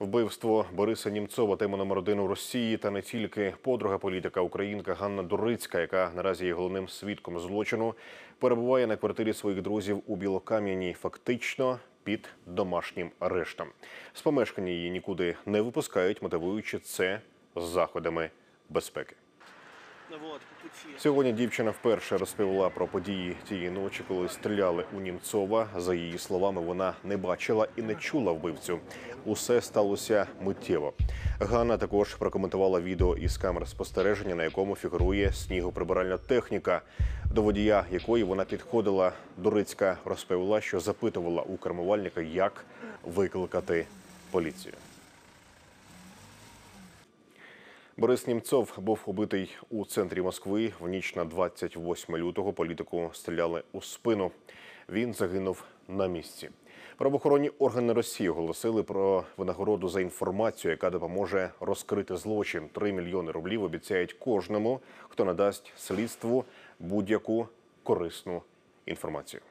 Вбивство Бориса Німцова, тема номер один у Росії, та не тільки подруга політика Українка Ганна Дурицька, яка наразі є головним свідком злочину, перебуває на квартирі своїх друзів у Білокам'яні, фактично під домашнім арештом. З помешкання її нікуди не випускають, мотивуючи це заходами безпеки. Сьогодні дівчина вперше розповіла про події тієї ночі, коли стріляли у німцова. За її словами, вона не бачила і не чула вбивцю. Усе сталося миттєво. Ганна також прокоментувала відео із камер спостереження, на якому фігурує снігоприбиральна техніка, до водія якої вона підходила. Дурицька розповіла, що запитувала у кермувальника, як викликати поліцію. Борис Німцов був убитий у центрі Москви. В ніч на 28 лютого політику стріляли у спину. Він загинув на місці. Правоохоронні органи Росії оголосили про винагороду за інформацію, яка допоможе розкрити злочин. Три мільйони рублів обіцяють кожному, хто надасть слідству будь-яку корисну інформацію.